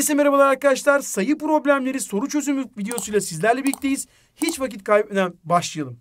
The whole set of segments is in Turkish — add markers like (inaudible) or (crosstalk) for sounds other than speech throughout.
Herkese merhabalar arkadaşlar. Sayı problemleri soru çözümü videosuyla sizlerle birlikteyiz. Hiç vakit kaybetmeden başlayalım.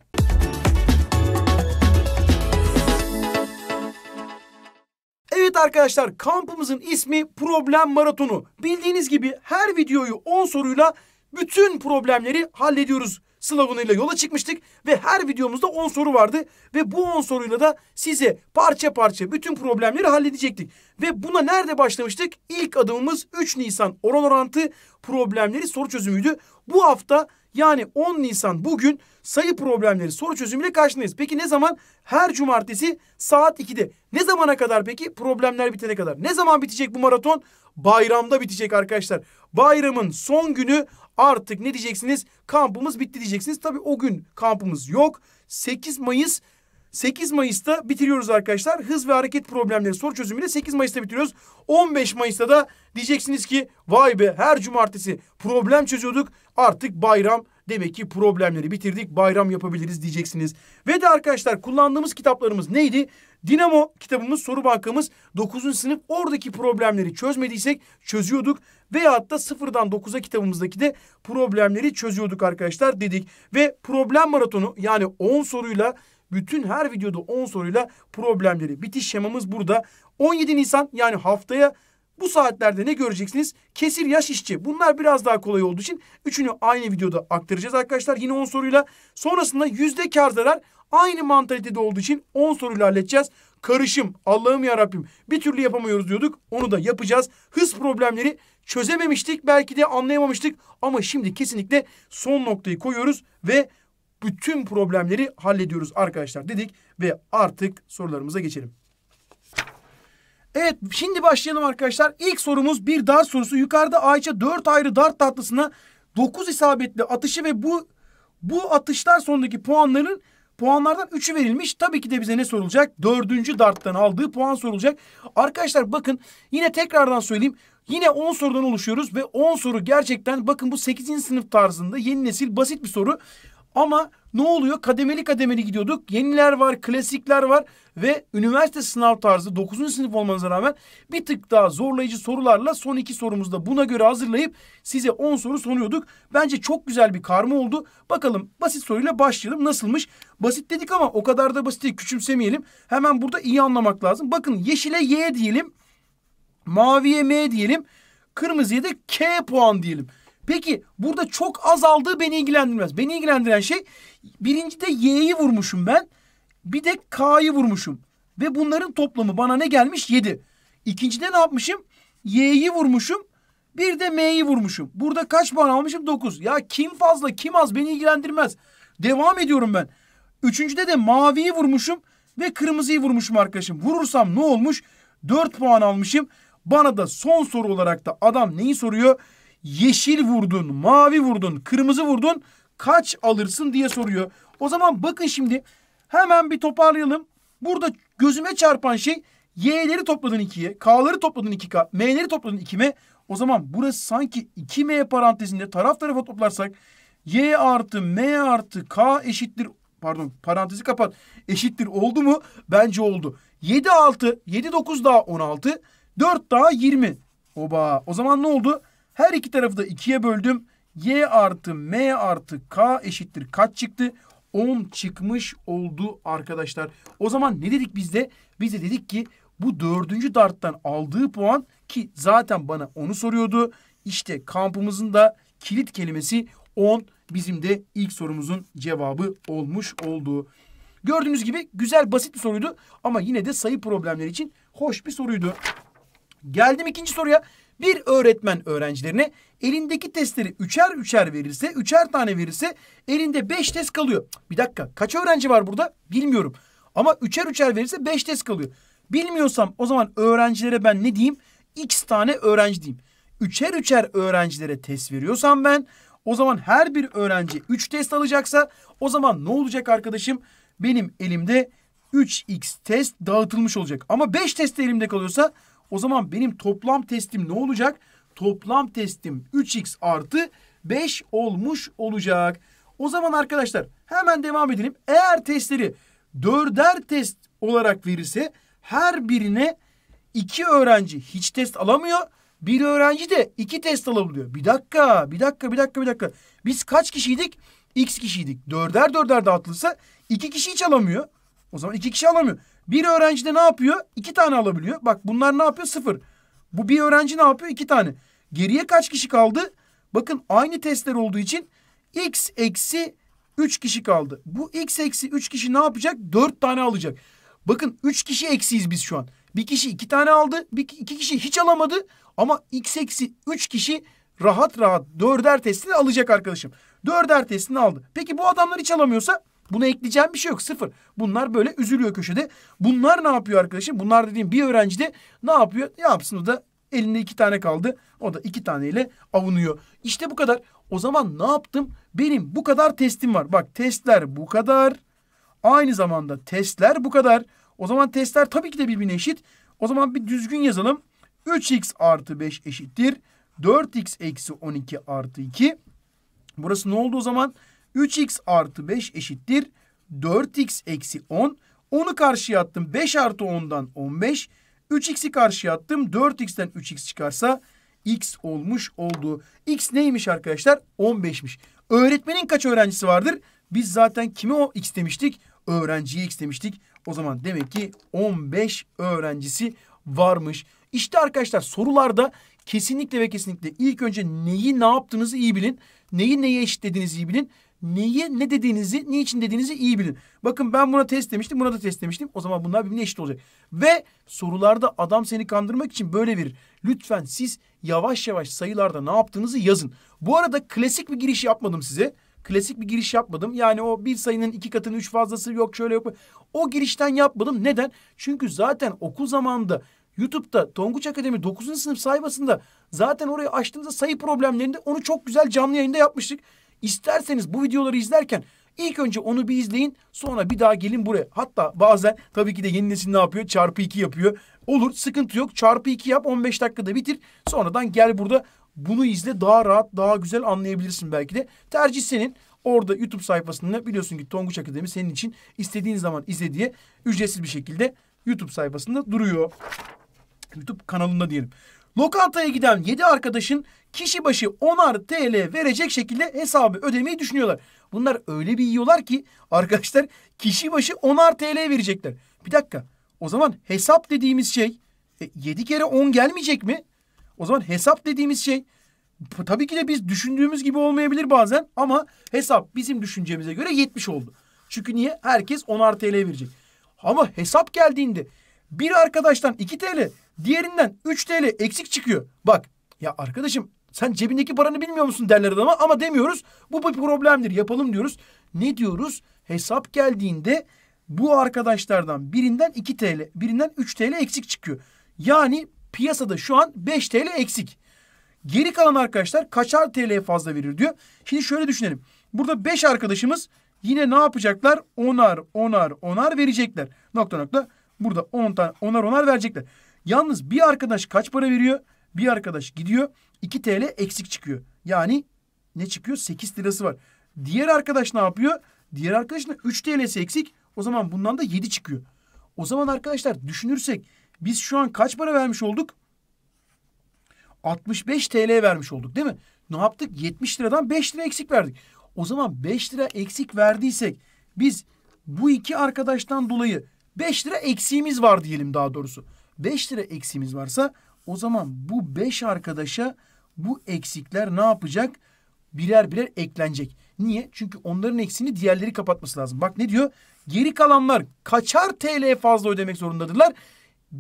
Evet arkadaşlar kampımızın ismi Problem Maratonu. Bildiğiniz gibi her videoyu 10 soruyla bütün problemleri hallediyoruz sloganıyla yola çıkmıştık ve her videomuzda 10 soru vardı ve bu 10 soruyla da size parça parça bütün problemleri halledecektik. Ve buna nerede başlamıştık? İlk adımımız 3 Nisan oran orantı problemleri soru çözümüydü. Bu hafta yani 10 Nisan bugün sayı problemleri soru çözümüyle karşınızdayız. Peki ne zaman? Her cumartesi saat 2'de. Ne zamana kadar peki? Problemler bitene kadar. Ne zaman bitecek bu maraton? Bayramda bitecek arkadaşlar. Bayramın son günü artık ne diyeceksiniz? Kampımız bitti diyeceksiniz. Tabii o gün kampımız yok. 8 Mayıs 8 Mayıs'ta bitiriyoruz arkadaşlar. Hız ve hareket problemleri soru çözümüyle 8 Mayıs'ta bitiriyoruz. 15 Mayıs'ta da diyeceksiniz ki vay be her cumartesi problem çözüyorduk. Artık bayram Demek ki problemleri bitirdik bayram yapabiliriz diyeceksiniz. Ve de arkadaşlar kullandığımız kitaplarımız neydi? Dinamo kitabımız, soru bankamız 9. sınıf oradaki problemleri çözmediysek çözüyorduk. Veyahut da sıfırdan 9'a kitabımızdaki de problemleri çözüyorduk arkadaşlar dedik. Ve problem maratonu yani 10 soruyla bütün her videoda 10 soruyla problemleri bitiş şemamız burada. 17 Nisan yani haftaya bu saatlerde ne göreceksiniz? Kesir yaş işçi. Bunlar biraz daha kolay olduğu için üçünü aynı videoda aktaracağız arkadaşlar. Yine 10 soruyla. Sonrasında yüzde kar zarar aynı mantalitede olduğu için 10 soruyla halledeceğiz. Karışım Allah'ım ya bir türlü yapamıyoruz diyorduk. Onu da yapacağız. Hız problemleri çözememiştik. Belki de anlayamamıştık ama şimdi kesinlikle son noktayı koyuyoruz ve bütün problemleri hallediyoruz arkadaşlar dedik ve artık sorularımıza geçelim. Evet şimdi başlayalım arkadaşlar. İlk sorumuz bir dart sorusu. Yukarıda Ayça dört ayrı dart tatlısına dokuz isabetli atışı ve bu bu atışlar sonundaki puanların puanlardan 3'ü verilmiş. Tabii ki de bize ne sorulacak? Dördüncü darttan aldığı puan sorulacak. Arkadaşlar bakın yine tekrardan söyleyeyim. Yine 10 sorudan oluşuyoruz ve 10 soru gerçekten bakın bu 8. sınıf tarzında yeni nesil basit bir soru. Ama ne oluyor? Kademeli kademeli gidiyorduk. Yeniler var, klasikler var ve üniversite sınav tarzı 9. sınıf olmanıza rağmen bir tık daha zorlayıcı sorularla son iki sorumuzda buna göre hazırlayıp size 10 soru sunuyorduk. Bence çok güzel bir karma oldu. Bakalım basit soruyla başlayalım. Nasılmış? Basit dedik ama o kadar da basit değil. Küçümsemeyelim. Hemen burada iyi anlamak lazım. Bakın yeşile Y diyelim. Maviye M diyelim. Kırmızıya da K puan diyelim. Peki burada çok azaldığı beni ilgilendirmez. Beni ilgilendiren şey birincide Y'yi vurmuşum ben. Bir de K'yı vurmuşum. Ve bunların toplamı bana ne gelmiş? 7. İkincide ne yapmışım? Y'yi vurmuşum. Bir de M'yi vurmuşum. Burada kaç puan almışım? 9. Ya kim fazla kim az beni ilgilendirmez. Devam ediyorum ben. Üçüncüde de maviyi vurmuşum ve kırmızıyı vurmuşum arkadaşım. Vurursam ne olmuş? 4 puan almışım. Bana da son soru olarak da adam neyi soruyor? yeşil vurdun, mavi vurdun, kırmızı vurdun kaç alırsın diye soruyor. O zaman bakın şimdi hemen bir toparlayalım. Burada gözüme çarpan şey Y'leri topladın 2'ye, K'ları topladın 2K, M'leri topladın 2M. O zaman burası sanki 2M parantezinde taraf tarafa toplarsak Y artı M artı K eşittir pardon parantezi kapat eşittir oldu mu? Bence oldu. 7 6 7 9 daha 16 4 daha 20. Oba o zaman ne oldu? Her iki tarafı da ikiye böldüm. Y artı M artı K eşittir kaç çıktı? 10 çıkmış oldu arkadaşlar. O zaman ne dedik biz de? Biz de dedik ki bu dördüncü darttan aldığı puan ki zaten bana onu soruyordu. İşte kampımızın da kilit kelimesi 10 bizim de ilk sorumuzun cevabı olmuş oldu. Gördüğünüz gibi güzel basit bir soruydu ama yine de sayı problemleri için hoş bir soruydu. Geldim ikinci soruya. Bir öğretmen öğrencilerine elindeki testleri üçer üçer verirse, üçer tane verirse elinde beş test kalıyor. Bir dakika kaç öğrenci var burada bilmiyorum. Ama üçer üçer verirse beş test kalıyor. Bilmiyorsam o zaman öğrencilere ben ne diyeyim? X tane öğrenci diyeyim. Üçer üçer öğrencilere test veriyorsam ben o zaman her bir öğrenci üç test alacaksa o zaman ne olacak arkadaşım? Benim elimde 3x test dağıtılmış olacak. Ama 5 test elimde kalıyorsa o zaman benim toplam testim ne olacak? Toplam testim 3x artı 5 olmuş olacak. O zaman arkadaşlar hemen devam edelim. Eğer testleri dörder test olarak verirse her birine iki öğrenci hiç test alamıyor. Bir öğrenci de iki test alabiliyor. Bir dakika, bir dakika, bir dakika, bir dakika. Biz kaç kişiydik? X kişiydik. Dörder dörder dağıtılırsa iki kişi hiç alamıyor. O zaman iki kişi alamıyor. Bir öğrenci de ne yapıyor? İki tane alabiliyor. Bak bunlar ne yapıyor? Sıfır. Bu bir öğrenci ne yapıyor? İki tane. Geriye kaç kişi kaldı? Bakın aynı testler olduğu için x eksi 3 kişi kaldı. Bu x eksi 3 kişi ne yapacak? 4 tane alacak. Bakın 3 kişi eksiyiz biz şu an. Bir kişi 2 tane aldı. Bir, iki kişi hiç alamadı. Ama x eksi 3 kişi rahat rahat dörder testini alacak arkadaşım. Dörder testini aldı. Peki bu adamlar hiç alamıyorsa Buna ekleyeceğim bir şey yok sıfır. Bunlar böyle üzülüyor köşede. Bunlar ne yapıyor arkadaşım? Bunlar dediğim bir öğrenci de ne yapıyor? yapsın o da elinde iki tane kaldı. O da iki taneyle avunuyor. İşte bu kadar. O zaman ne yaptım? Benim bu kadar testim var. Bak testler bu kadar. Aynı zamanda testler bu kadar. O zaman testler tabii ki de birbirine eşit. O zaman bir düzgün yazalım. 3x artı 5 eşittir. 4x eksi 12 artı 2. Burası ne oldu o zaman? 3x artı 5 eşittir 4x eksi 10. Onu karşıya attım 5 artı 10'dan 15. 3x'i karşıya attım 4x'ten 3x çıkarsa x olmuş oldu. X neymiş arkadaşlar? 15'miş. Öğretmenin kaç öğrencisi vardır? Biz zaten kime o x demiştik? Öğrenciye x demiştik. O zaman demek ki 15 öğrencisi varmış. İşte arkadaşlar sorularda kesinlikle ve kesinlikle ilk önce neyi ne yaptığınızı iyi bilin. Neyi neye eşitlediğinizi iyi bilin. Neye ne dediğinizi, niçin dediğinizi iyi bilin. Bakın ben buna test demiştim, buna da test demiştim. O zaman bunlar birbirine eşit olacak. Ve sorularda adam seni kandırmak için böyle verir. Lütfen siz yavaş yavaş sayılarda ne yaptığınızı yazın. Bu arada klasik bir giriş yapmadım size. Klasik bir giriş yapmadım. Yani o bir sayının iki katının üç fazlası yok şöyle yok. O girişten yapmadım. Neden? Çünkü zaten okul zamanında YouTube'da Tonguç Akademi 9. sınıf sayfasında zaten orayı açtığımızda sayı problemlerinde onu çok güzel canlı yayında yapmıştık. İsterseniz bu videoları izlerken ilk önce onu bir izleyin sonra bir daha gelin buraya. Hatta bazen tabii ki de yeni nesil ne yapıyor? Çarpı iki yapıyor. Olur sıkıntı yok çarpı iki yap 15 dakikada bitir. Sonradan gel burada bunu izle daha rahat daha güzel anlayabilirsin belki de. Tercih senin. Orada YouTube sayfasında biliyorsun ki Tonguç Akademi senin için istediğin zaman izle diye ücretsiz bir şekilde YouTube sayfasında duruyor. YouTube kanalında diyelim. Lokantaya giden yedi arkadaşın kişi başı 10'ar TL verecek şekilde hesabı ödemeyi düşünüyorlar. Bunlar öyle bir yiyorlar ki arkadaşlar kişi başı 10'ar TL verecekler. Bir dakika o zaman hesap dediğimiz şey e, 7 kere 10 gelmeyecek mi? O zaman hesap dediğimiz şey tabii ki de biz düşündüğümüz gibi olmayabilir bazen ama hesap bizim düşüncemize göre 70 oldu. Çünkü niye? Herkes 10'ar TL verecek. Ama hesap geldiğinde bir arkadaştan 2 TL diğerinden 3 TL eksik çıkıyor. Bak ya arkadaşım sen cebindeki paranı bilmiyor musun derler adama ama demiyoruz. Bu bir problemdir yapalım diyoruz. Ne diyoruz? Hesap geldiğinde bu arkadaşlardan birinden 2 TL, birinden 3 TL eksik çıkıyor. Yani piyasada şu an 5 TL eksik. Geri kalan arkadaşlar kaçar TL fazla verir diyor. Şimdi şöyle düşünelim. Burada 5 arkadaşımız yine ne yapacaklar? Onar, onar, onar verecekler. Nokta nokta. Burada 10 on tane onar onar verecekler. Yalnız bir arkadaş kaç para veriyor? Bir arkadaş gidiyor 2 TL eksik çıkıyor. Yani ne çıkıyor? 8 lirası var. Diğer arkadaş ne yapıyor? Diğer arkadaşın da 3 TL'si eksik. O zaman bundan da 7 çıkıyor. O zaman arkadaşlar düşünürsek biz şu an kaç para vermiş olduk? 65 TL vermiş olduk değil mi? Ne yaptık? 70 liradan 5 lira eksik verdik. O zaman 5 lira eksik verdiysek biz bu iki arkadaştan dolayı 5 lira eksiğimiz var diyelim daha doğrusu. 5 lira eksiğimiz varsa o zaman bu beş arkadaşa bu eksikler ne yapacak? Birer birer eklenecek. Niye? Çünkü onların eksini diğerleri kapatması lazım. Bak ne diyor? Geri kalanlar kaçar TL fazla ödemek zorundadırlar.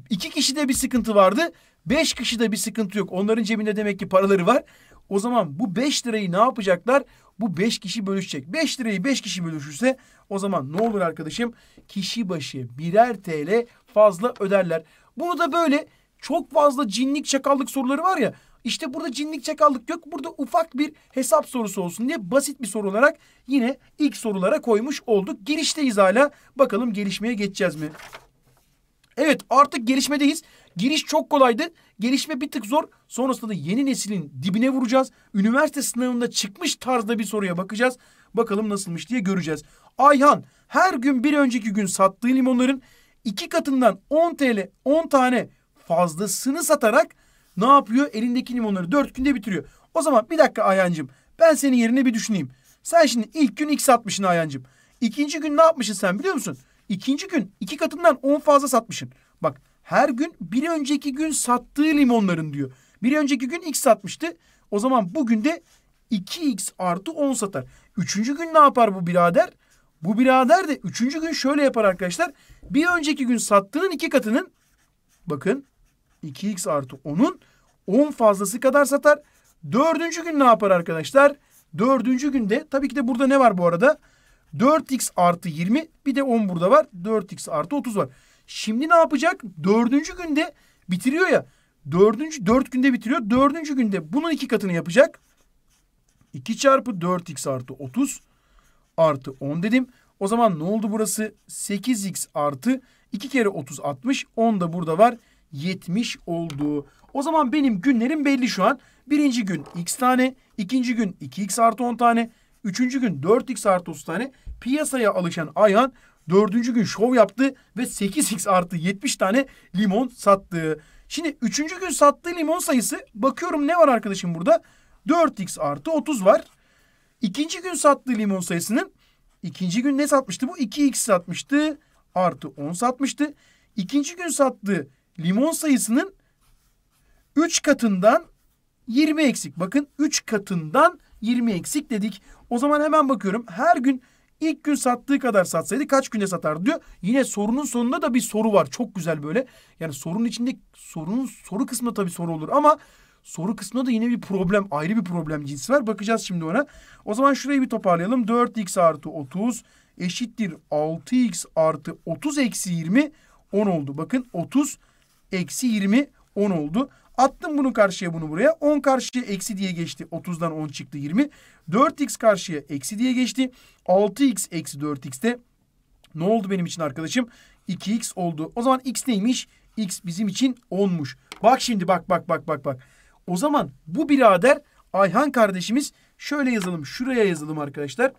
İki kişide bir sıkıntı vardı. Beş kişide bir sıkıntı yok. Onların cebinde demek ki paraları var. O zaman bu beş lirayı ne yapacaklar? Bu beş kişi bölüşecek. Beş lirayı beş kişi bölüşürse o zaman ne olur arkadaşım? Kişi başı birer TL fazla öderler. Bunu da böyle çok fazla cinlik çakallık soruları var ya. İşte burada cinlik çakallık yok. Burada ufak bir hesap sorusu olsun diye basit bir soru olarak yine ilk sorulara koymuş olduk. Girişteyiz hala. Bakalım gelişmeye geçeceğiz mi? Evet artık gelişmedeyiz. Giriş çok kolaydı. Gelişme bir tık zor. Sonrasında da yeni neslin dibine vuracağız. Üniversite sınavında çıkmış tarzda bir soruya bakacağız. Bakalım nasılmış diye göreceğiz. Ayhan her gün bir önceki gün sattığı limonların iki katından 10 TL 10 tane fazlasını satarak ne yapıyor? Elindeki limonları dört günde bitiriyor. O zaman bir dakika Ayancım ben senin yerine bir düşüneyim. Sen şimdi ilk gün X satmışsın Ayancım. İkinci gün ne yapmışsın sen biliyor musun? İkinci gün iki katından on fazla satmışsın. Bak her gün bir önceki gün sattığı limonların diyor. Bir önceki gün X satmıştı. O zaman bugün de 2X artı 10 satar. Üçüncü gün ne yapar bu birader? Bu birader de üçüncü gün şöyle yapar arkadaşlar. Bir önceki gün sattığının iki katının bakın 2x artı 10'un 10 fazlası kadar satar. Dördüncü gün ne yapar arkadaşlar? Dördüncü günde tabii ki de burada ne var bu arada? 4x artı 20 bir de 10 burada var. 4x artı 30 var. Şimdi ne yapacak? Dördüncü günde bitiriyor ya. Dördüncü, dört günde bitiriyor. Dördüncü günde bunun iki katını yapacak. 2 çarpı 4x artı 30 artı 10 dedim. O zaman ne oldu burası? 8x artı 2 kere 30 60. 10 da burada var. 70 oldu. O zaman benim günlerim belli şu an. Birinci gün x tane, ikinci gün 2x artı 10 tane, üçüncü gün 4x artı 30 tane. Piyasaya alışan Ayhan dördüncü gün şov yaptı ve 8x artı 70 tane limon sattı. Şimdi üçüncü gün sattığı limon sayısı bakıyorum ne var arkadaşım burada? 4x artı 30 var. İkinci gün sattığı limon sayısının ikinci gün ne satmıştı bu? 2x satmıştı artı 10 satmıştı. İkinci gün sattığı limon sayısının 3 katından 20 eksik. Bakın 3 katından 20 eksik dedik. O zaman hemen bakıyorum. Her gün ilk gün sattığı kadar satsaydı kaç günde satar diyor. Yine sorunun sonunda da bir soru var. Çok güzel böyle. Yani sorunun içinde sorunun soru kısmında tabii soru olur ama soru kısmında da yine bir problem ayrı bir problem cinsi var. Bakacağız şimdi ona. O zaman şurayı bir toparlayalım. 4x artı 30 eşittir 6x artı 30 eksi 20 10 oldu. Bakın 30 Eksi 20 10 oldu. Attım bunu karşıya bunu buraya. 10 karşıya eksi diye geçti. 30'dan 10 çıktı 20. 4x karşıya eksi diye geçti. 6x eksi 4x de ne oldu benim için arkadaşım? 2x oldu. O zaman x neymiş? X bizim için 10'muş. Bak şimdi bak bak bak bak bak. O zaman bu birader Ayhan kardeşimiz şöyle yazalım. Şuraya yazalım arkadaşlar.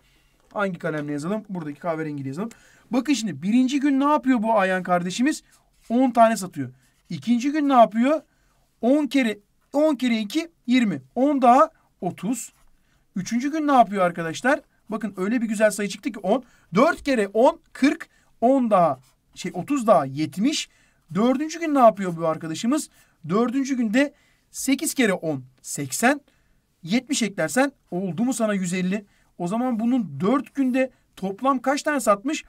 Hangi kalemle yazalım? Buradaki kahverengiyle yazalım. Bakın şimdi birinci gün ne yapıyor bu Ayhan kardeşimiz? 10 tane satıyor. İkinci gün ne yapıyor? 10 kere 10 kere 2 20. 10 daha 30. Üçüncü gün ne yapıyor arkadaşlar? Bakın öyle bir güzel sayı çıktı ki 10. 4 kere 10 40. 10 daha şey 30 daha 70. Dördüncü gün ne yapıyor bu arkadaşımız? Dördüncü günde 8 kere 10 80. 70 eklersen oldu mu sana 150? O zaman bunun 4 günde toplam kaç tane satmış?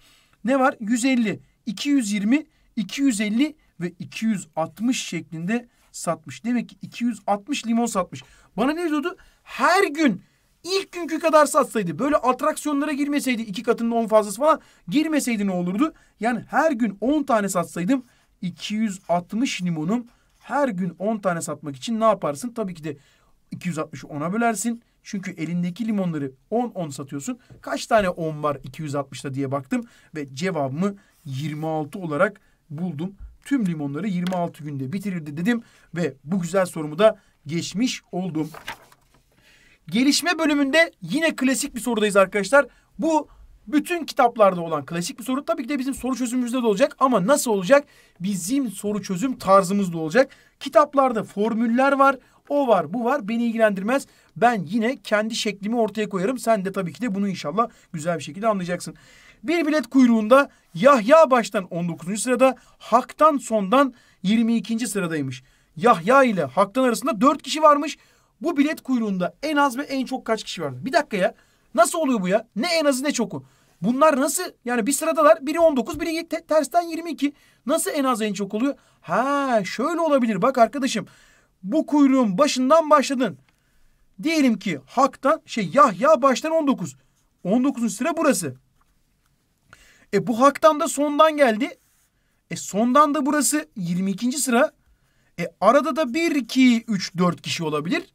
Ne var? 150, 220, 250, ve 260 şeklinde satmış. Demek ki 260 limon satmış. Bana ne diyordu? Her gün ilk günkü kadar satsaydı böyle atraksiyonlara girmeseydi iki katının on fazlası falan girmeseydi ne olurdu? Yani her gün 10 tane satsaydım 260 limonum her gün 10 tane satmak için ne yaparsın? Tabii ki de 260'ı 10'a bölersin. Çünkü elindeki limonları 10-10 satıyorsun. Kaç tane 10 var 260'ta diye baktım ve cevabımı 26 olarak buldum tüm limonları 26 günde bitirirdi dedim ve bu güzel sorumu da geçmiş oldum. Gelişme bölümünde yine klasik bir sorudayız arkadaşlar. Bu bütün kitaplarda olan klasik bir soru tabii ki de bizim soru çözümümüzde de olacak ama nasıl olacak? Bizim soru çözüm tarzımız da olacak. Kitaplarda formüller var, o var, bu var. Beni ilgilendirmez. Ben yine kendi şeklimi ortaya koyarım. Sen de tabii ki de bunu inşallah güzel bir şekilde anlayacaksın. Bir bilet kuyruğunda Yahya baştan 19. sırada, Hak'tan sondan 22. sıradaymış. Yahya ile Hak'tan arasında 4 kişi varmış. Bu bilet kuyruğunda en az ve en çok kaç kişi vardı? Bir dakika ya. Nasıl oluyor bu ya? Ne en azı ne çoku? Bunlar nasıl yani bir sıradalar biri 19 biri te tersten 22. Nasıl en az en çok oluyor? Ha şöyle olabilir bak arkadaşım. Bu kuyruğun başından başladın. Diyelim ki Hak'tan şey Yahya baştan 19. 19. sıra burası. E bu haktan da sondan geldi. E sondan da burası 22. sıra. E arada da 1, 2, 3, 4 kişi olabilir.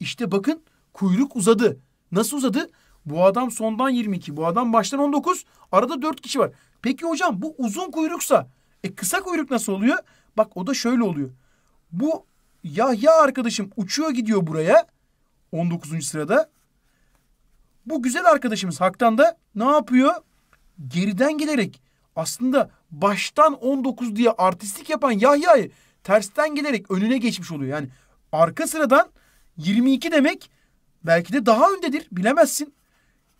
İşte bakın kuyruk uzadı. Nasıl uzadı? Bu adam sondan 22, bu adam baştan 19. Arada 4 kişi var. Peki hocam bu uzun kuyruksa e kısa kuyruk nasıl oluyor? Bak o da şöyle oluyor. Bu Yahya arkadaşım uçuyor gidiyor buraya. 19. sırada. Bu güzel arkadaşımız Hak'tan da ne yapıyor? geriden gelerek aslında baştan 19 diye artistik yapan Yahya'yı tersten gelerek önüne geçmiş oluyor. Yani arka sıradan 22 demek belki de daha öndedir bilemezsin.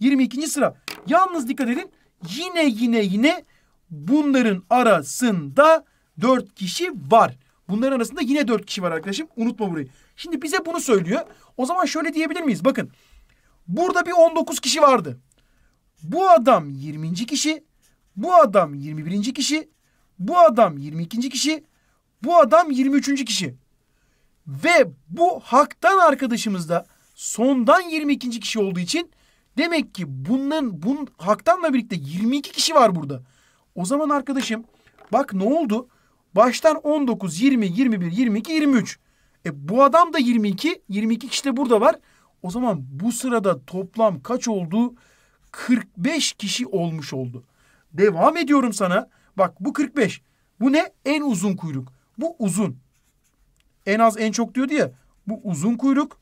22. sıra. Yalnız dikkat edin yine yine yine bunların arasında 4 kişi var. Bunların arasında yine 4 kişi var arkadaşım. Unutma burayı. Şimdi bize bunu söylüyor. O zaman şöyle diyebilir miyiz? Bakın burada bir 19 kişi vardı. Bu adam 20. kişi, bu adam 21. kişi, bu adam 22. kişi, bu adam 23. kişi. Ve bu haktan arkadaşımız da sondan 22. kişi olduğu için demek ki bunların bun haktanla birlikte 22 kişi var burada. O zaman arkadaşım bak ne oldu? Baştan 19, 20, 21, 22, 23. E bu adam da 22. 22 kişi de burada var. O zaman bu sırada toplam kaç oldu? 45 kişi olmuş oldu. Devam ediyorum sana. Bak bu 45. Bu ne? En uzun kuyruk. Bu uzun. En az en çok diyordu ya. Bu uzun kuyruk.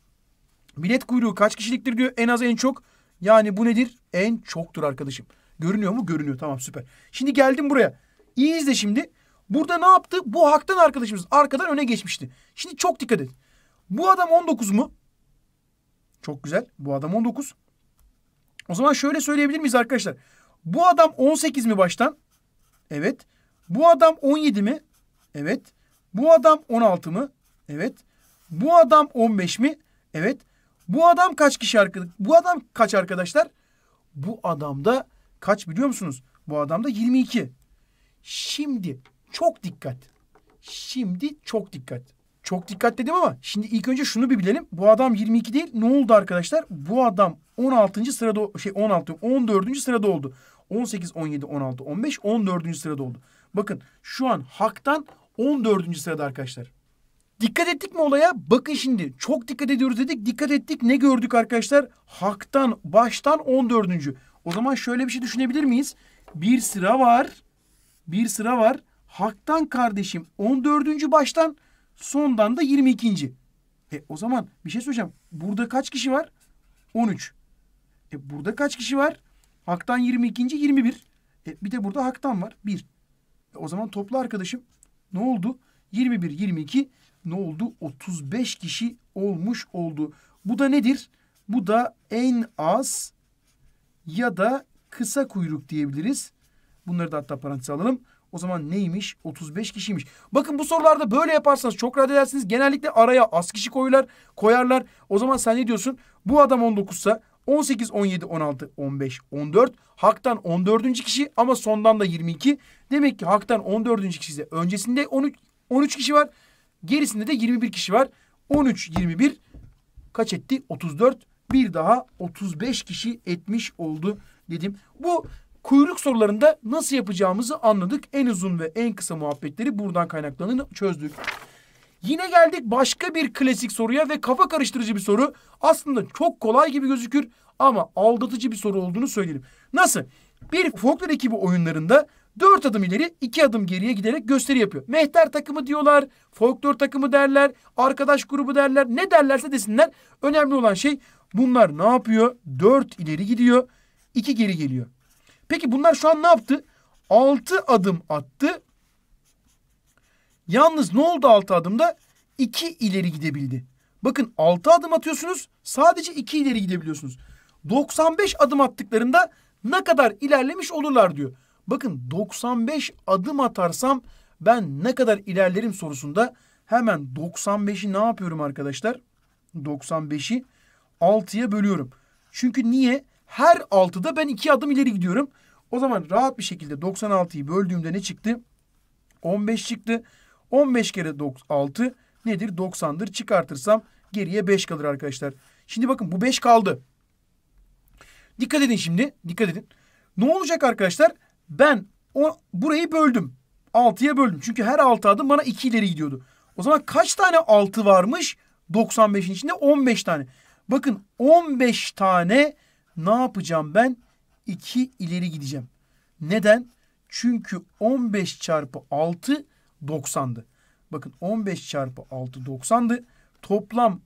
Bilet kuyruğu kaç kişiliktir diyor. En az en çok. Yani bu nedir? En çoktur arkadaşım. Görünüyor mu? Görünüyor. Tamam süper. Şimdi geldim buraya. İyi izle şimdi. Burada ne yaptı? Bu haktan arkadaşımız arkadan öne geçmişti. Şimdi çok dikkat et. Bu adam 19 mu? Çok güzel. Bu adam 19. O zaman şöyle söyleyebilir miyiz arkadaşlar? Bu adam 18 mi baştan? Evet. Bu adam 17 mi? Evet. Bu adam 16 mı? Evet. Bu adam 15 mi? Evet. Bu adam kaç kişi arkadaş? Bu adam kaç arkadaşlar? Bu adamda kaç biliyor musunuz? Bu adamda 22. Şimdi çok dikkat. Şimdi çok dikkat. Çok dikkat dedim ama şimdi ilk önce şunu bir bilelim. Bu adam 22 değil. Ne oldu arkadaşlar? Bu adam 16. sırada şey 16 14. sırada oldu. 18, 17, 16, 15, 14. sırada oldu. Bakın şu an Hak'tan 14. sırada arkadaşlar. Dikkat ettik mi olaya? Bakın şimdi çok dikkat ediyoruz dedik. Dikkat ettik ne gördük arkadaşlar? Hak'tan baştan 14. O zaman şöyle bir şey düşünebilir miyiz? Bir sıra var. Bir sıra var. Hak'tan kardeşim 14. baştan Sondan da 22. E o zaman bir şey söyleyeceğim. Burada kaç kişi var? 13. E burada kaç kişi var? Hak'tan 22. 21. E bir de burada Hak'tan var. 1. E o zaman topla arkadaşım. Ne oldu? 21, 22. Ne oldu? 35 kişi olmuş oldu. Bu da nedir? Bu da en az ya da kısa kuyruk diyebiliriz. Bunları da hatta parantez alalım. O zaman neymiş? 35 kişiymiş. Bakın bu sorularda böyle yaparsanız çok rahat edersiniz. Genellikle araya az kişi koyular, koyarlar. O zaman sen ne diyorsun? Bu adam 19 sa 18, 17, 16, 15, 14. Hak'tan 14. kişi ama sondan da 22. Demek ki Hak'tan 14. kişi ise öncesinde 13, 13 kişi var. Gerisinde de 21 kişi var. 13, 21 kaç etti? 34. Bir daha 35 kişi etmiş oldu dedim. Bu Kuyruk sorularında nasıl yapacağımızı anladık. En uzun ve en kısa muhabbetleri buradan kaynaklarını çözdük. Yine geldik başka bir klasik soruya ve kafa karıştırıcı bir soru. Aslında çok kolay gibi gözükür ama aldatıcı bir soru olduğunu söyleyelim. Nasıl? Bir folklor ekibi oyunlarında dört adım ileri iki adım geriye giderek gösteri yapıyor. Mehter takımı diyorlar, folklor takımı derler, arkadaş grubu derler. Ne derlerse desinler. Önemli olan şey bunlar ne yapıyor? Dört ileri gidiyor, iki geri geliyor. Peki bunlar şu an ne yaptı? Altı adım attı. Yalnız ne oldu altı adımda? İki ileri gidebildi. Bakın altı adım atıyorsunuz sadece iki ileri gidebiliyorsunuz. 95 adım attıklarında ne kadar ilerlemiş olurlar diyor. Bakın 95 adım atarsam ben ne kadar ilerlerim sorusunda hemen 95'i ne yapıyorum arkadaşlar? 95'i 6'ya bölüyorum. Çünkü niye? Her 6'da ben 2 adım ileri gidiyorum. O zaman rahat bir şekilde 96'yı böldüğümde ne çıktı? 15 çıktı. 15 kere 6 nedir? 90'dır. Çıkartırsam geriye 5 kalır arkadaşlar. Şimdi bakın bu 5 kaldı. Dikkat edin şimdi. Dikkat edin. Ne olacak arkadaşlar? Ben o, burayı böldüm. 6'ya böldüm. Çünkü her 6 adım bana 2 ileri gidiyordu. O zaman kaç tane 6 varmış? 95'in içinde 15 tane. Bakın 15 tane ne yapacağım ben? 2 ileri gideceğim. Neden? Çünkü 15 çarpı 6 90'dı. Bakın 15 çarpı 6 90'dı. Toplam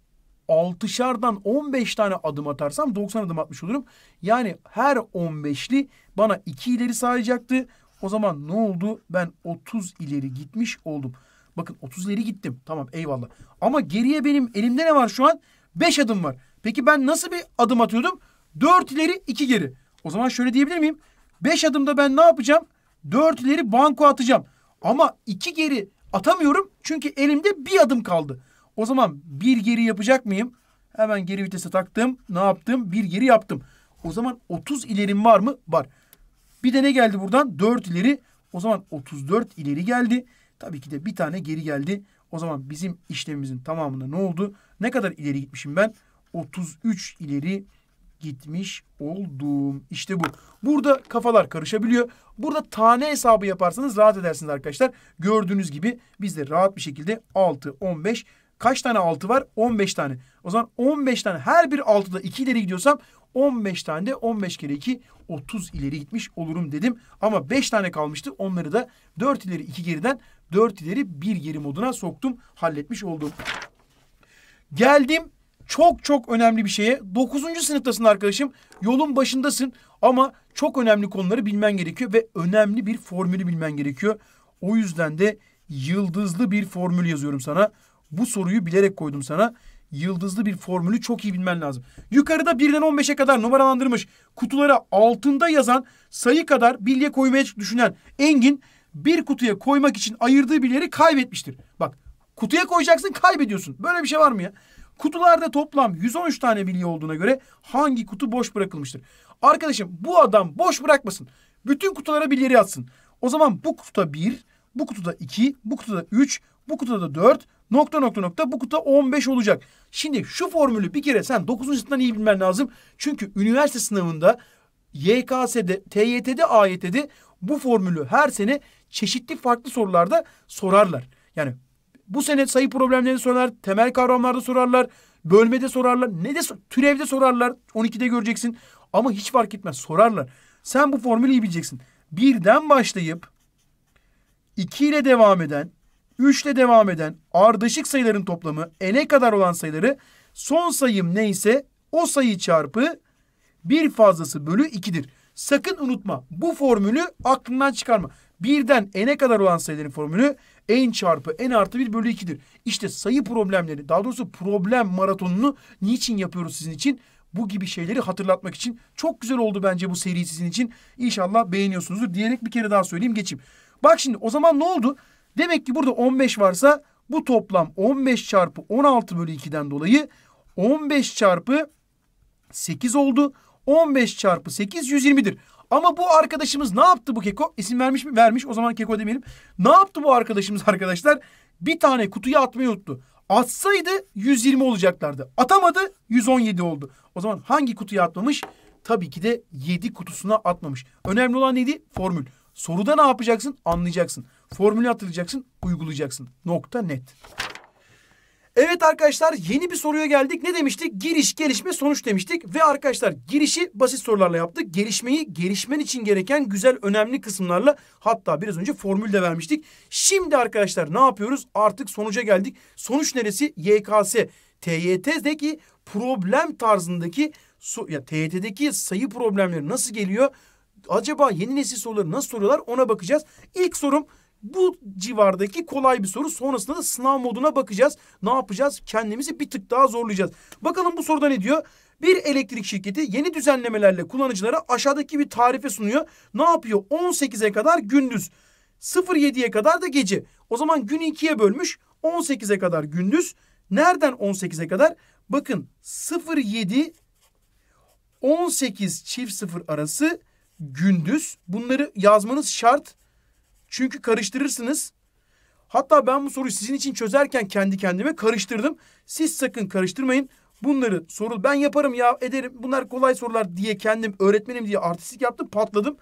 6'şardan 15 tane adım atarsam 90 adım atmış olurum. Yani her 15'li bana 2 ileri sayacaktı. O zaman ne oldu? Ben 30 ileri gitmiş oldum. Bakın 30 ileri gittim. Tamam eyvallah. Ama geriye benim elimde ne var şu an? 5 adım var. Peki ben nasıl bir adım atıyordum? 4 ileri 2 geri. O zaman şöyle diyebilir miyim? Beş adımda ben ne yapacağım? Dört ileri banko atacağım. Ama iki geri atamıyorum çünkü elimde bir adım kaldı. O zaman bir geri yapacak mıyım? Hemen geri vitese taktım. Ne yaptım? Bir geri yaptım. O zaman 30 ilerim var mı? Var. Bir de ne geldi buradan? 4 ileri. O zaman 34 ileri geldi. Tabii ki de bir tane geri geldi. O zaman bizim işlemimizin tamamında ne oldu? Ne kadar ileri gitmişim ben? 33 ileri gitmiş oldum. İşte bu. Burada kafalar karışabiliyor. Burada tane hesabı yaparsanız rahat edersiniz arkadaşlar. Gördüğünüz gibi bizde rahat bir şekilde 6, 15. Kaç tane 6 var? 15 tane. O zaman 15 tane her bir 6'da 2 ileri gidiyorsam 15 tane de 15 kere 2 30 ileri gitmiş olurum dedim. Ama 5 tane kalmıştı. Onları da 4 ileri 2 geriden 4 ileri 1 geri moduna soktum. Halletmiş oldum. Geldim çok çok önemli bir şeye. Dokuzuncu sınıftasın arkadaşım. Yolun başındasın ama çok önemli konuları bilmen gerekiyor ve önemli bir formülü bilmen gerekiyor. O yüzden de yıldızlı bir formül yazıyorum sana. Bu soruyu bilerek koydum sana. Yıldızlı bir formülü çok iyi bilmen lazım. Yukarıda 1'den 15'e kadar numaralandırmış kutulara altında yazan sayı kadar bilye koymaya düşünen Engin bir kutuya koymak için ayırdığı bilyeleri kaybetmiştir. Bak kutuya koyacaksın kaybediyorsun. Böyle bir şey var mı ya? Kutularda toplam 113 tane bilye olduğuna göre hangi kutu boş bırakılmıştır? Arkadaşım bu adam boş bırakmasın. Bütün kutulara bilyeleri atsın. O zaman bu kutuda 1, bu kutuda 2, bu kutuda 3, bu kutuda 4, nokta nokta nokta bu kutuda 15 olacak. Şimdi şu formülü bir kere sen 9. sınıftan iyi bilmen lazım. Çünkü üniversite sınavında YKS'de, TYT'de, AYT'de bu formülü her sene çeşitli farklı sorularda sorarlar. Yani bu sene sayı problemlerini sorarlar, temel kavramlarda sorarlar, bölmede sorarlar, ne de türevde sorarlar. 12'de göreceksin ama hiç fark etmez sorarlar. Sen bu formülü iyi bileceksin. Birden başlayıp 2 ile devam eden, 3 ile devam eden ardışık sayıların toplamı n'e kadar olan sayıları son sayım neyse o sayı çarpı bir fazlası bölü 2'dir. Sakın unutma bu formülü aklından çıkarma. Birden n'e kadar olan sayıların formülü en çarpı en artı bir bölü 2'dir. İşte sayı problemleri daha doğrusu problem maratonunu niçin yapıyoruz sizin için? Bu gibi şeyleri hatırlatmak için çok güzel oldu bence bu seri sizin için. İnşallah beğeniyorsunuzdur diyerek bir kere daha söyleyeyim geçeyim. Bak şimdi o zaman ne oldu? Demek ki burada 15 varsa bu toplam 15 çarpı 16 bölü 2'den dolayı 15 çarpı 8 oldu. 15 çarpı 8 120'dir. Ama bu arkadaşımız ne yaptı bu keko? İsim vermiş mi? Vermiş. O zaman keko demeyelim. Ne yaptı bu arkadaşımız (laughs) arkadaşlar? Bir tane kutuyu atmayı unuttu. Atsaydı 120 olacaklardı. Atamadı 117 oldu. O zaman hangi kutuya atmamış? Tabii ki de 7 kutusuna atmamış. Önemli olan neydi? Formül. Soruda ne yapacaksın? Anlayacaksın. Formülü hatırlayacaksın, uygulayacaksın. Nokta net. Evet arkadaşlar yeni bir soruya geldik. Ne demiştik? Giriş, gelişme, sonuç demiştik. Ve arkadaşlar girişi basit sorularla yaptık. Gelişmeyi gelişmen için gereken güzel önemli kısımlarla hatta biraz önce formül de vermiştik. Şimdi arkadaşlar ne yapıyoruz? Artık sonuca geldik. Sonuç neresi? YKS. TYT'deki problem tarzındaki ya TYT'deki sayı problemleri nasıl geliyor? Acaba yeni nesil soruları nasıl soruyorlar ona bakacağız. İlk sorum bu civardaki kolay bir soru. Sonrasında da sınav moduna bakacağız. Ne yapacağız? Kendimizi bir tık daha zorlayacağız. Bakalım bu soruda ne diyor? Bir elektrik şirketi yeni düzenlemelerle kullanıcılara aşağıdaki bir tarife sunuyor. Ne yapıyor? 18'e kadar gündüz. 07'ye kadar da gece. O zaman günü ikiye bölmüş. 18'e kadar gündüz. Nereden 18'e kadar? Bakın 07 18 çift 0 arası gündüz. Bunları yazmanız şart. Çünkü karıştırırsınız. Hatta ben bu soruyu sizin için çözerken kendi kendime karıştırdım. Siz sakın karıştırmayın. Bunları soru ben yaparım ya ederim bunlar kolay sorular diye kendim öğretmenim diye artistik yaptım patladım.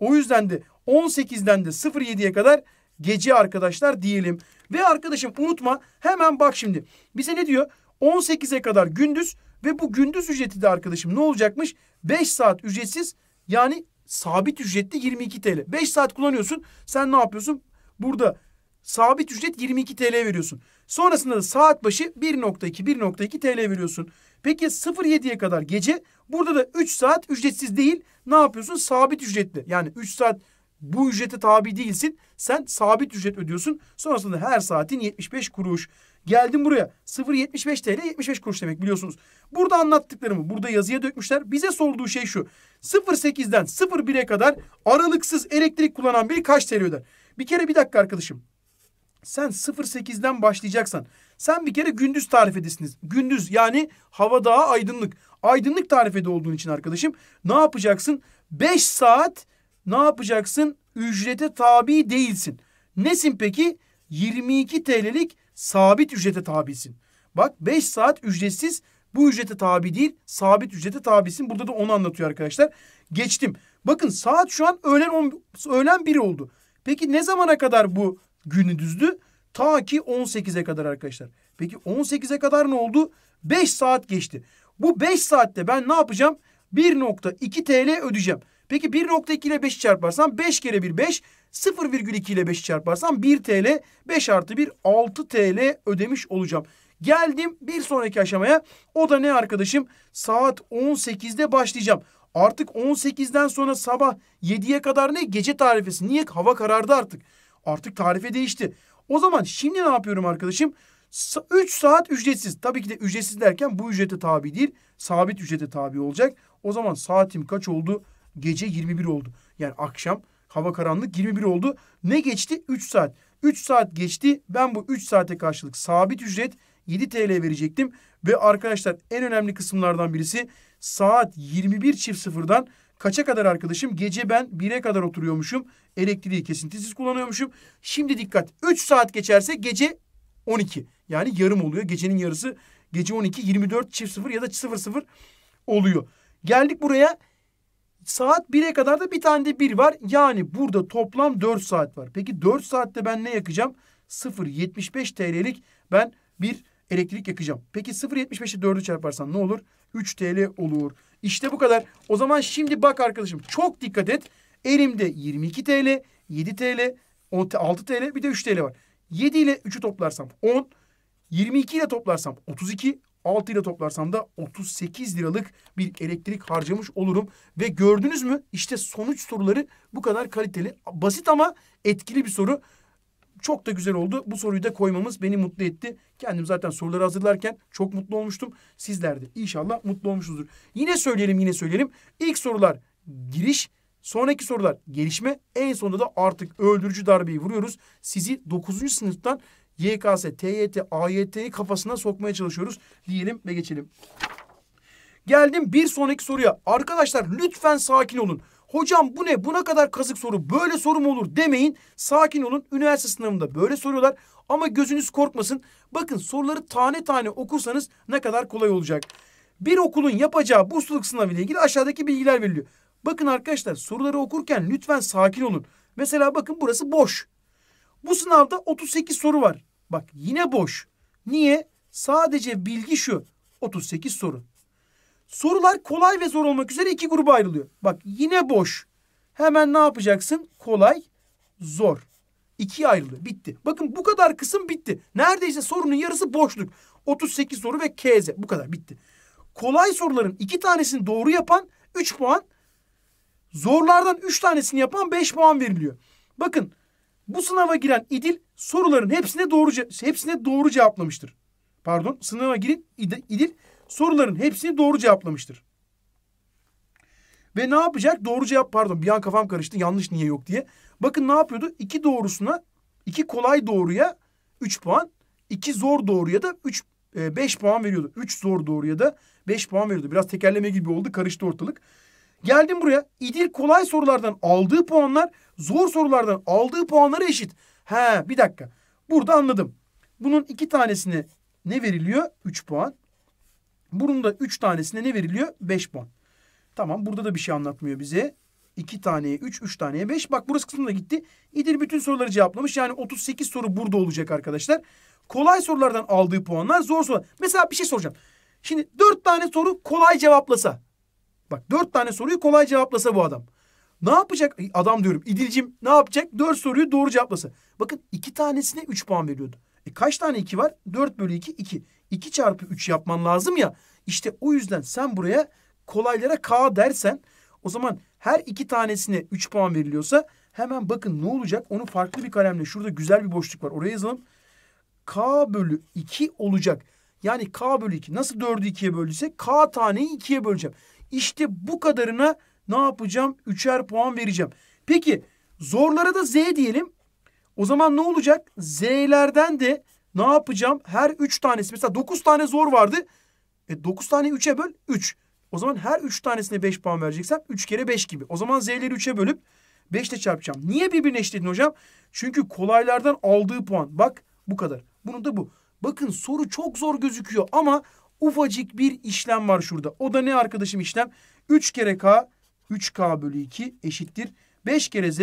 O yüzden de 18'den de 07'ye kadar gece arkadaşlar diyelim. Ve arkadaşım unutma hemen bak şimdi bize ne diyor? 18'e kadar gündüz ve bu gündüz ücreti de arkadaşım ne olacakmış? 5 saat ücretsiz yani sabit ücretli 22 TL. 5 saat kullanıyorsun. Sen ne yapıyorsun? Burada sabit ücret 22 TL veriyorsun. Sonrasında da saat başı 1.2 1.2 TL veriyorsun. Peki 07'ye kadar gece burada da 3 saat ücretsiz değil. Ne yapıyorsun? Sabit ücretli. Yani 3 saat bu ücrete tabi değilsin. Sen sabit ücret ödüyorsun. Sonrasında her saatin 75 kuruş. Geldim buraya. 0.75 TL 75 kuruş demek biliyorsunuz. Burada anlattıklarımı burada yazıya dökmüşler. Bize sorduğu şey şu. 0.8'den 0.1'e kadar aralıksız elektrik kullanan biri kaç TL öder? Bir kere bir dakika arkadaşım. Sen 0.8'den başlayacaksan sen bir kere gündüz tarif edesiniz. Gündüz yani hava daha aydınlık. Aydınlık tarifede olduğun için arkadaşım ne yapacaksın? 5 saat ne yapacaksın? Ücrete tabi değilsin. Nesin peki? 22 TL'lik sabit ücrete tabisin. Bak 5 saat ücretsiz bu ücrete tabi değil sabit ücrete tabisin. Burada da onu anlatıyor arkadaşlar. Geçtim. Bakın saat şu an öğlen on, öğlen 1 oldu. Peki ne zamana kadar bu günü düzdü? Ta ki 18'e kadar arkadaşlar. Peki 18'e kadar ne oldu? 5 saat geçti. Bu 5 saatte ben ne yapacağım? 1.2 TL ödeyeceğim. Peki 1.2 ile 5 çarparsam 5 kere 1 5. 0,2 ile 5 çarparsam 1 TL 5 artı 1 6 TL ödemiş olacağım. Geldim bir sonraki aşamaya. O da ne arkadaşım? Saat 18'de başlayacağım. Artık 18'den sonra sabah 7'ye kadar ne? Gece tarifesi. Niye? Hava karardı artık. Artık tarife değişti. O zaman şimdi ne yapıyorum arkadaşım? 3 saat ücretsiz. Tabii ki de ücretsiz derken bu ücrete tabi değil. Sabit ücrete tabi olacak. O zaman saatim kaç oldu? Gece 21 oldu. Yani akşam Hava karanlık 21 oldu. Ne geçti? 3 saat. 3 saat geçti. Ben bu 3 saate karşılık sabit ücret 7 TL verecektim. Ve arkadaşlar en önemli kısımlardan birisi saat 21 çift sıfırdan kaça kadar arkadaşım? Gece ben 1'e kadar oturuyormuşum. Elektriği kesintisiz kullanıyormuşum. Şimdi dikkat 3 saat geçerse gece 12. Yani yarım oluyor. Gecenin yarısı gece 12 24 çift sıfır ya da 00 oluyor. Geldik buraya Saat 1'e kadar da bir tane de 1 var. Yani burada toplam 4 saat var. Peki 4 saatte ben ne yakacağım? 0.75 TL'lik ben bir elektrik yakacağım. Peki 0.75'i 4'ü çarparsan ne olur? 3 TL olur. İşte bu kadar. O zaman şimdi bak arkadaşım çok dikkat et. Elimde 22 TL, 7 TL, 6 TL bir de 3 TL var. 7 ile 3'ü toplarsam 10, 22 ile toplarsam 32, 6 ile toplarsam da 38 liralık bir elektrik harcamış olurum. Ve gördünüz mü işte sonuç soruları bu kadar kaliteli. Basit ama etkili bir soru. Çok da güzel oldu. Bu soruyu da koymamız beni mutlu etti. Kendim zaten soruları hazırlarken çok mutlu olmuştum. Sizler de inşallah mutlu olmuşsunuzdur. Yine söyleyelim yine söyleyelim. İlk sorular giriş. Sonraki sorular gelişme. En sonunda da artık öldürücü darbeyi vuruyoruz. Sizi 9. sınıftan YKS, TYT, AYT'yi kafasına sokmaya çalışıyoruz diyelim ve geçelim. Geldim bir sonraki soruya. Arkadaşlar lütfen sakin olun. Hocam bu ne? Buna kadar kazık soru. Böyle soru mu olur demeyin. Sakin olun. Üniversite sınavında böyle soruyorlar. Ama gözünüz korkmasın. Bakın soruları tane tane okursanız ne kadar kolay olacak. Bir okulun yapacağı bursluluk sınavı ile ilgili aşağıdaki bilgiler veriliyor. Bakın arkadaşlar soruları okurken lütfen sakin olun. Mesela bakın burası boş. Bu sınavda 38 soru var. Bak yine boş. Niye? Sadece bilgi şu. 38 soru. Sorular kolay ve zor olmak üzere iki gruba ayrılıyor. Bak yine boş. Hemen ne yapacaksın? Kolay, zor. İkiye ayrıldı. Bitti. Bakın bu kadar kısım bitti. Neredeyse sorunun yarısı boşluk. 38 soru ve KZ. Bu kadar bitti. Kolay soruların iki tanesini doğru yapan 3 puan. Zorlardan 3 tanesini yapan 5 puan veriliyor. Bakın bu sınava giren İdil soruların hepsine doğru hepsine doğru cevaplamıştır. Pardon, sınava giren İdil soruların hepsini doğru cevaplamıştır. Ve ne yapacak? Doğru cevap pardon bir an kafam karıştı yanlış niye yok diye. Bakın ne yapıyordu? İki doğrusuna, iki kolay doğruya üç puan, iki zor doğruya da üç 5 e, puan veriyordu. 3 zor doğruya da 5 puan veriyordu. Biraz tekerleme gibi oldu. Karıştı ortalık. Geldim buraya. İdil kolay sorulardan aldığı puanlar zor sorulardan aldığı puanlara eşit. He bir dakika. Burada anladım. Bunun iki tanesine ne veriliyor? Üç puan. Bunun da üç tanesine ne veriliyor? Beş puan. Tamam burada da bir şey anlatmıyor bize. 2 taneye 3, 3 taneye 5. Bak burası kısmında gitti. İdil bütün soruları cevaplamış. Yani 38 soru burada olacak arkadaşlar. Kolay sorulardan aldığı puanlar zor sorular. Mesela bir şey soracağım. Şimdi 4 tane soru kolay cevaplasa. Bak dört tane soruyu kolay cevaplasa bu adam. Ne yapacak? Adam diyorum İdil'cim ne yapacak? Dört soruyu doğru cevaplasa. Bakın iki tanesine üç puan veriyordu. E kaç tane iki var? Dört bölü iki, iki. İki çarpı üç yapman lazım ya. İşte o yüzden sen buraya kolaylara K dersen o zaman her iki tanesine üç puan veriliyorsa hemen bakın ne olacak? Onu farklı bir kalemle şurada güzel bir boşluk var. Oraya yazalım. K bölü iki olacak. Yani K bölü iki Nasıl dördü ikiye böldüysek K taneyi ikiye böleceğim. İşte bu kadarına ne yapacağım? Üçer puan vereceğim. Peki zorlara da Z diyelim. O zaman ne olacak? Z'lerden de ne yapacağım? Her üç tanesi. Mesela dokuz tane zor vardı. E, 9 tane üçe böl üç. O zaman her üç tanesine beş puan vereceksem üç kere beş gibi. O zaman z'leri üçe bölüp beşle çarpacağım. Niye birbirine eşitledin hocam? Çünkü kolaylardan aldığı puan. Bak bu kadar. Bunun da bu. Bakın soru çok zor gözüküyor ama ufacık bir işlem var şurada. O da ne arkadaşım işlem? 3 kere k 3k bölü 2 eşittir. 5 kere z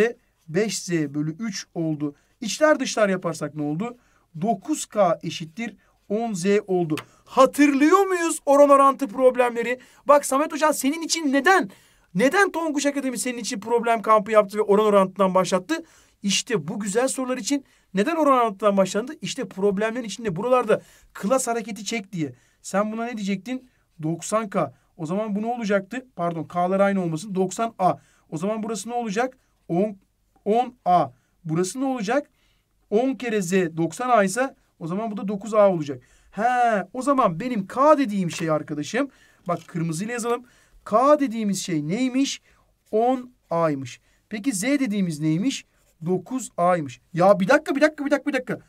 5z bölü 3 oldu. İçler dışlar yaparsak ne oldu? 9k eşittir 10z oldu. Hatırlıyor muyuz oran orantı problemleri? Bak Samet Hocam senin için neden? Neden Tonguç Akademi senin için problem kampı yaptı ve oran orantından başlattı? İşte bu güzel sorular için neden oran orantından başlandı? İşte problemlerin içinde buralarda klas hareketi çek diye. Sen buna ne diyecektin? 90K. O zaman bu ne olacaktı? Pardon K'lar aynı olmasın. 90A. O zaman burası ne olacak? 10, 10A. Burası ne olacak? 10 kere Z 90A ise o zaman bu da 9A olacak. He o zaman benim K dediğim şey arkadaşım. Bak kırmızıyla yazalım. K dediğimiz şey neymiş? 10A'ymış. Peki Z dediğimiz neymiş? 9A'ymış. Ya bir dakika bir dakika bir dakika bir dakika.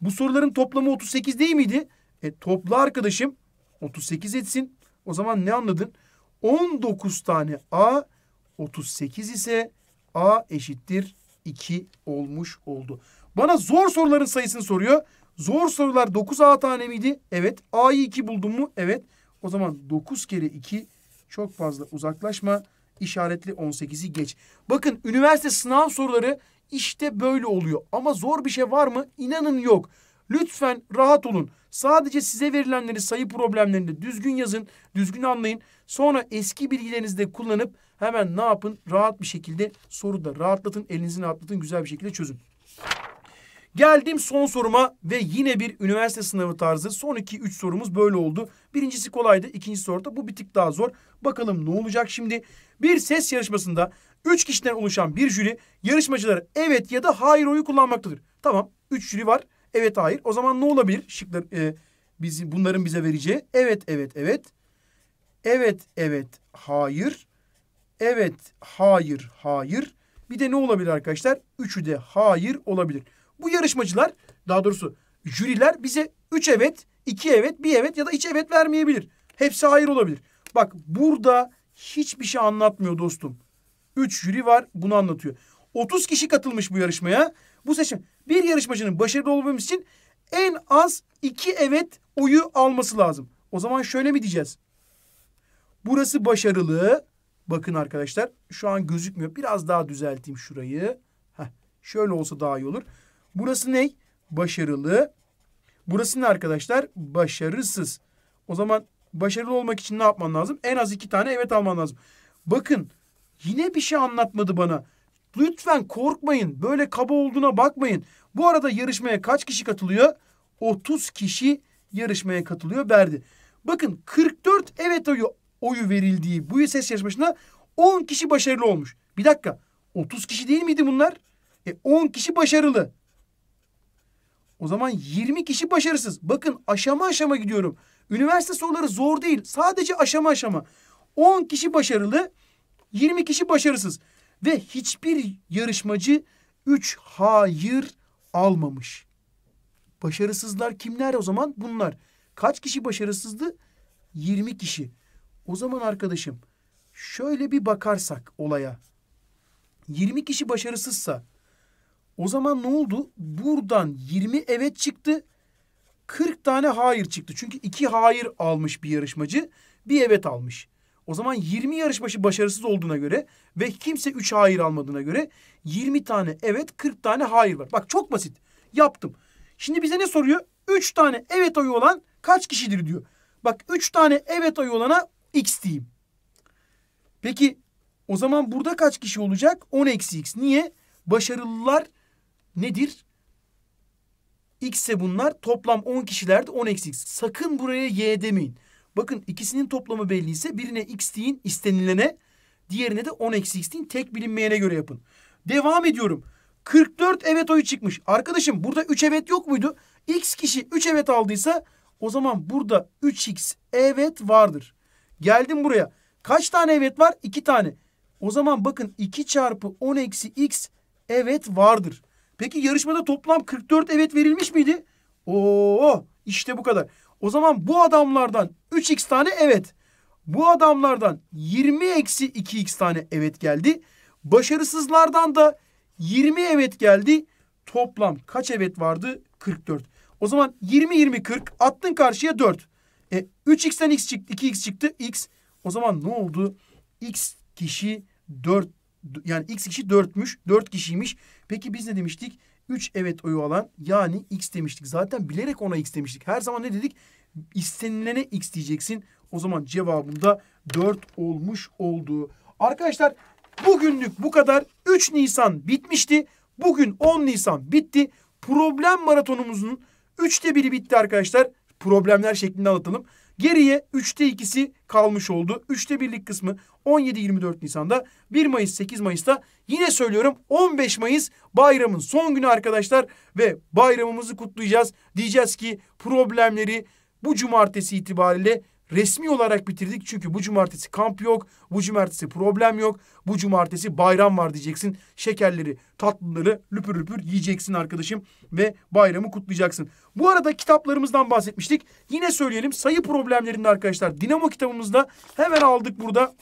Bu soruların toplamı 38 değil miydi? E topla arkadaşım. 38 etsin. O zaman ne anladın? 19 tane A 38 ise A eşittir 2 olmuş oldu. Bana zor soruların sayısını soruyor. Zor sorular 9A tane miydi? Evet. A'yı 2 buldum mu? Evet. O zaman 9 kere 2 çok fazla uzaklaşma. İşaretli 18'i geç. Bakın üniversite sınav soruları işte böyle oluyor. Ama zor bir şey var mı? İnanın yok. Lütfen rahat olun. Sadece size verilenleri sayı problemlerinde düzgün yazın, düzgün anlayın. Sonra eski bilgilerinizi de kullanıp hemen ne yapın? Rahat bir şekilde soruda rahatlatın, elinizi rahatlatın, güzel bir şekilde çözün. Geldim son soruma ve yine bir üniversite sınavı tarzı. Son iki üç sorumuz böyle oldu. Birincisi kolaydı, ikinci soruda bu bir tık daha zor. Bakalım ne olacak şimdi? Bir ses yarışmasında üç kişiden oluşan bir jüri yarışmacılara evet ya da hayır oyu kullanmaktadır. Tamam, üç jüri var. Evet hayır. O zaman ne olabilir? Şıklar e, bizi bunların bize vereceği evet evet evet. Evet evet hayır. Evet hayır hayır. Bir de ne olabilir arkadaşlar? Üçü de hayır olabilir. Bu yarışmacılar daha doğrusu jüriler bize üç evet, iki evet, bir evet ya da hiç evet vermeyebilir. Hepsi hayır olabilir. Bak burada hiçbir şey anlatmıyor dostum. Üç jüri var bunu anlatıyor. 30 kişi katılmış bu yarışmaya. Bu seçim bir yarışmacının başarılı olabilmesi için en az iki evet oyu alması lazım. O zaman şöyle mi diyeceğiz? Burası başarılı. Bakın arkadaşlar şu an gözükmüyor. Biraz daha düzelteyim şurayı. Heh, şöyle olsa daha iyi olur. Burası ne? Başarılı. Burası ne arkadaşlar? Başarısız. O zaman başarılı olmak için ne yapman lazım? En az iki tane evet alman lazım. Bakın yine bir şey anlatmadı bana. Lütfen korkmayın. Böyle kaba olduğuna bakmayın. Bu arada yarışmaya kaç kişi katılıyor? 30 kişi yarışmaya katılıyor Berdi. Bakın 44 evet oyu, oyu verildiği bu ses yarışmasına 10 kişi başarılı olmuş. Bir dakika 30 kişi değil miydi bunlar? E 10 kişi başarılı. O zaman 20 kişi başarısız. Bakın aşama aşama gidiyorum. Üniversite soruları zor değil. Sadece aşama aşama. 10 kişi başarılı, 20 kişi başarısız. Ve hiçbir yarışmacı üç hayır almamış. Başarısızlar kimler o zaman? Bunlar. Kaç kişi başarısızdı? 20 kişi. O zaman arkadaşım şöyle bir bakarsak olaya. 20 kişi başarısızsa o zaman ne oldu? Buradan 20 evet çıktı. 40 tane hayır çıktı. Çünkü iki hayır almış bir yarışmacı. Bir evet almış. O zaman 20 yarışbaşı başarısız olduğuna göre ve kimse 3 hayır almadığına göre 20 tane evet 40 tane hayır var. Bak çok basit. Yaptım. Şimdi bize ne soruyor? 3 tane evet oyu olan kaç kişidir diyor. Bak 3 tane evet oyu olana x diyeyim. Peki o zaman burada kaç kişi olacak? 10 eksi x. Niye? Başarılılar nedir? X'e bunlar toplam 10 kişilerde 10 eksi x. Sakın buraya y demeyin. Bakın ikisinin toplamı belli ise birine x deyin istenilene diğerine de 10 eksi x deyin tek bilinmeyene göre yapın. Devam ediyorum. 44 evet oyu çıkmış. Arkadaşım burada 3 evet yok muydu? X kişi 3 evet aldıysa o zaman burada 3x evet vardır. Geldim buraya. Kaç tane evet var? 2 tane. O zaman bakın 2 çarpı 10 eksi x evet vardır. Peki yarışmada toplam 44 evet verilmiş miydi? Oo, işte bu kadar. O zaman bu adamlardan 3x tane evet. Bu adamlardan 20 eksi 2x tane evet geldi. Başarısızlardan da 20 evet geldi. Toplam kaç evet vardı? 44. O zaman 20 20 40 attın karşıya 4. E 3x'ten x çıktı 2x çıktı x. O zaman ne oldu? x kişi 4 yani x kişi 4'müş 4 kişiymiş. Peki biz ne demiştik? 3 evet oyu alan yani x demiştik. Zaten bilerek ona x demiştik. Her zaman ne dedik? İstenilene x diyeceksin. O zaman cevabında 4 olmuş oldu. Arkadaşlar bugünlük bu kadar. 3 Nisan bitmişti. Bugün 10 Nisan bitti. Problem maratonumuzun 3'te biri bitti arkadaşlar. Problemler şeklinde anlatalım. Geriye 3'te 2'si kalmış oldu. 3'te 1'lik kısmı 17-24 Nisan'da 1 Mayıs 8 Mayıs'ta yine söylüyorum 15 Mayıs bayramın son günü arkadaşlar ve bayramımızı kutlayacağız. Diyeceğiz ki problemleri bu cumartesi itibariyle resmi olarak bitirdik. Çünkü bu cumartesi kamp yok, bu cumartesi problem yok, bu cumartesi bayram var diyeceksin. Şekerleri, tatlıları lüpür lüpür yiyeceksin arkadaşım ve bayramı kutlayacaksın. Bu arada kitaplarımızdan bahsetmiştik. Yine söyleyelim sayı problemlerinde arkadaşlar Dinamo kitabımızda hemen aldık burada.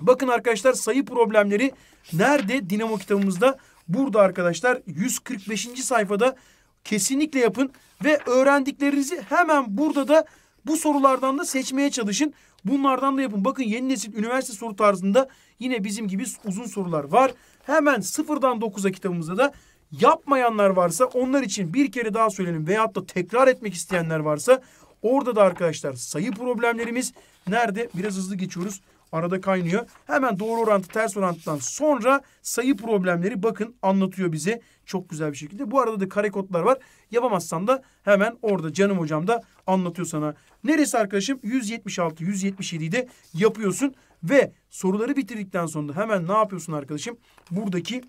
Bakın arkadaşlar sayı problemleri nerede Dinamo kitabımızda? Burada arkadaşlar 145. sayfada kesinlikle yapın ve öğrendiklerinizi hemen burada da bu sorulardan da seçmeye çalışın. Bunlardan da yapın. Bakın yeni nesil üniversite soru tarzında yine bizim gibi uzun sorular var. Hemen sıfırdan dokuz'a kitabımızda da yapmayanlar varsa onlar için bir kere daha söyleyelim veyahut da tekrar etmek isteyenler varsa orada da arkadaşlar sayı problemlerimiz nerede? Biraz hızlı geçiyoruz. Arada kaynıyor. Hemen doğru orantı ters orantıdan sonra sayı problemleri bakın anlatıyor bize. Çok güzel bir şekilde. Bu arada da kare kodlar var. Yapamazsan da hemen orada canım hocam da anlatıyor sana. Neresi arkadaşım? 176, 177'yi de yapıyorsun. Ve soruları bitirdikten sonra hemen ne yapıyorsun arkadaşım? Buradaki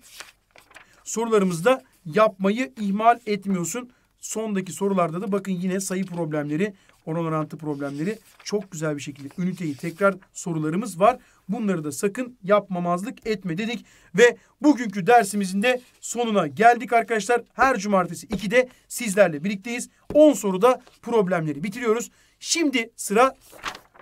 sorularımızda yapmayı ihmal etmiyorsun sondaki sorularda da bakın yine sayı problemleri ona orantı problemleri çok güzel bir şekilde üniteyi tekrar sorularımız var. Bunları da sakın yapmamazlık etme dedik. Ve bugünkü dersimizin de sonuna geldik arkadaşlar. Her cumartesi 2'de sizlerle birlikteyiz. 10 soruda problemleri bitiriyoruz. Şimdi sıra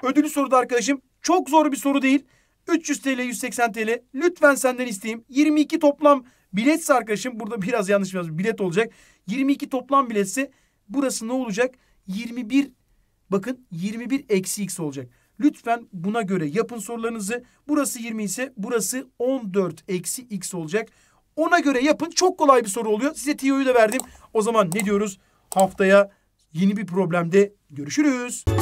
ödülü soruda arkadaşım. Çok zor bir soru değil. 300 TL, 180 TL. Lütfen senden isteyeyim. 22 toplam biletse arkadaşım. Burada biraz yanlış biraz bilet olacak. 22 toplam biletse burası ne olacak? 21 Bakın 21 eksi x olacak. Lütfen buna göre yapın sorularınızı. Burası 20 ise burası 14 eksi x olacak. Ona göre yapın. Çok kolay bir soru oluyor. Size TIO'yu da verdim. O zaman ne diyoruz? Haftaya yeni bir problemde görüşürüz.